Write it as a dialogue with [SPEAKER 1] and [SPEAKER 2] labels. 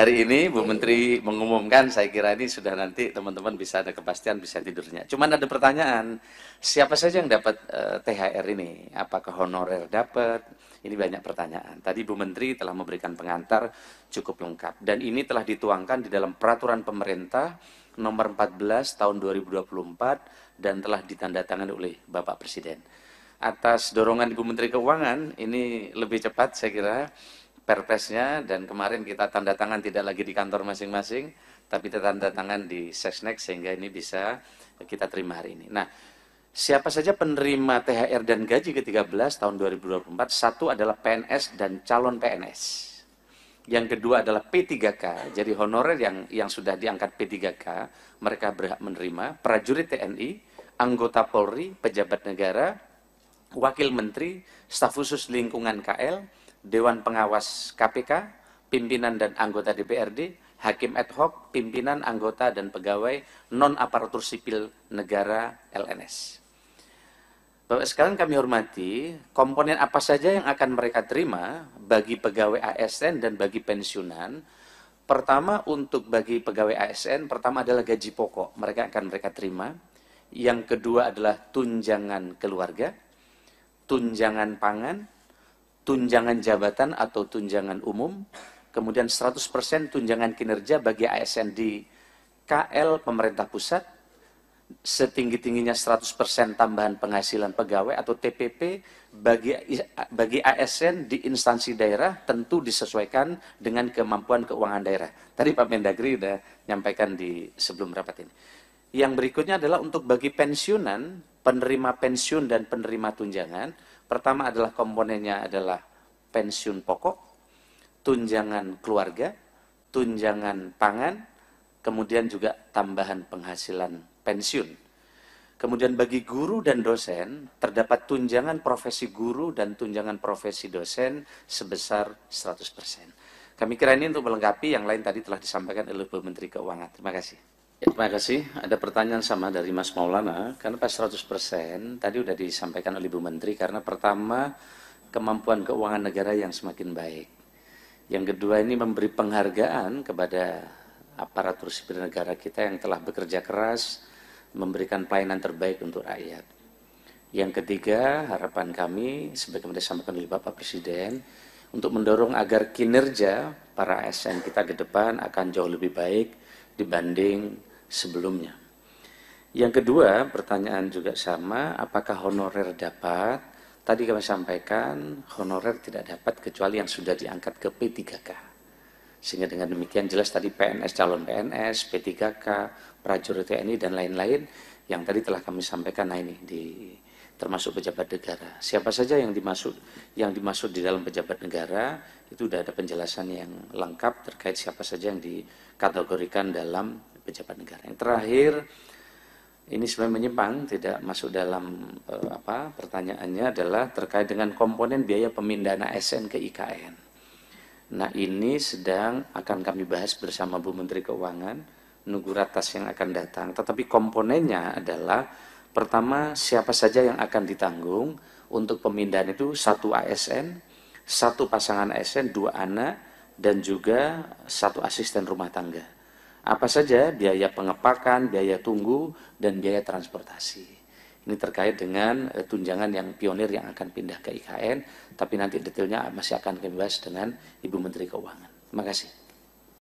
[SPEAKER 1] hari ini Bu Menteri mengumumkan, saya kira ini sudah nanti teman-teman bisa ada kepastian bisa tidurnya. Cuman ada pertanyaan, siapa saja yang dapat uh, eh, THR ini? Apakah honorer dapat? Ini banyak pertanyaan. Tadi Bu Menteri telah memberikan pengantar cukup lengkap dan ini telah dituangkan di dalam peraturan pemerintah nomor 14 tahun 2024 dan telah ditandatangani oleh Bapak Presiden. Atas dorongan Ibu Menteri Keuangan, ini lebih cepat saya kira Perpesnya dan kemarin kita tanda tangan tidak lagi di kantor masing-masing tapi kita tanda tangan di Sesnek sehingga ini bisa kita terima hari ini. Nah, siapa saja penerima THR dan gaji ke-13 tahun 2024? Satu adalah PNS dan calon PNS. Yang kedua adalah P3K, jadi honorer yang yang sudah diangkat P3K, mereka berhak menerima prajurit TNI, anggota Polri, pejabat negara, wakil menteri, staf khusus lingkungan KL, Dewan Pengawas KPK, pimpinan dan anggota DPRD, hakim ad hoc, pimpinan, anggota dan pegawai non aparatur sipil negara LNS. Bapak sekalian kami hormati, komponen apa saja yang akan mereka terima bagi pegawai ASN dan bagi pensiunan? Pertama untuk bagi pegawai ASN, pertama adalah gaji pokok, mereka akan mereka terima. Yang kedua adalah tunjangan keluarga, tunjangan pangan, tunjangan jabatan atau tunjangan umum, kemudian 100% tunjangan kinerja bagi ASN di KL pemerintah pusat, setinggi-tingginya 100% tambahan penghasilan pegawai atau TPP bagi bagi ASN di instansi daerah tentu disesuaikan dengan kemampuan keuangan daerah. Tadi Pak Mendagri sudah nyampaikan di sebelum rapat ini. Yang berikutnya adalah untuk bagi pensiunan penerima pensiun dan penerima tunjangan. Pertama adalah komponennya adalah pensiun pokok, tunjangan keluarga, tunjangan pangan, kemudian juga tambahan penghasilan pensiun. Kemudian bagi guru dan dosen, terdapat tunjangan profesi guru dan tunjangan profesi dosen sebesar 100%. Kami kira ini untuk melengkapi yang lain tadi telah disampaikan oleh Bu Menteri Keuangan. Terima kasih. Ya, terima kasih. Ada pertanyaan sama dari Mas Maulana. Karena pas 100%? Tadi sudah disampaikan oleh Ibu Menteri karena pertama kemampuan keuangan negara yang semakin baik. Yang kedua ini memberi penghargaan kepada aparatur sipil negara kita yang telah bekerja keras memberikan pelayanan terbaik untuk rakyat. Yang ketiga, harapan kami sebagaimana disampaikan oleh Bapak Presiden untuk mendorong agar kinerja para ASN kita ke depan akan jauh lebih baik dibanding sebelumnya. Yang kedua, pertanyaan juga sama, apakah honorer dapat? Tadi kami sampaikan, honorer tidak dapat kecuali yang sudah diangkat ke P3K. Sehingga dengan demikian jelas tadi PNS, calon PNS, P3K, prajurit TNI, dan lain-lain yang tadi telah kami sampaikan, nah ini di termasuk pejabat negara. Siapa saja yang dimaksud yang dimaksud di dalam pejabat negara itu sudah ada penjelasan yang lengkap terkait siapa saja yang dikategorikan dalam pejabat negara. Yang terakhir ini sebenarnya menyimpang tidak masuk dalam e, apa pertanyaannya adalah terkait dengan komponen biaya pemindahan ASN ke IKN. Nah ini sedang akan kami bahas bersama Bu Menteri Keuangan nunggu ratas yang akan datang. Tetapi komponennya adalah pertama siapa saja yang akan ditanggung untuk pemindahan itu satu ASN, satu pasangan ASN, dua anak dan juga satu asisten rumah tangga. Apa saja biaya pengepakan, biaya tunggu, dan biaya transportasi. Ini terkait dengan eh, tunjangan yang pionir yang akan pindah ke IKN, tapi nanti detailnya masih akan kami bahas dengan Ibu Menteri Keuangan. Terima kasih.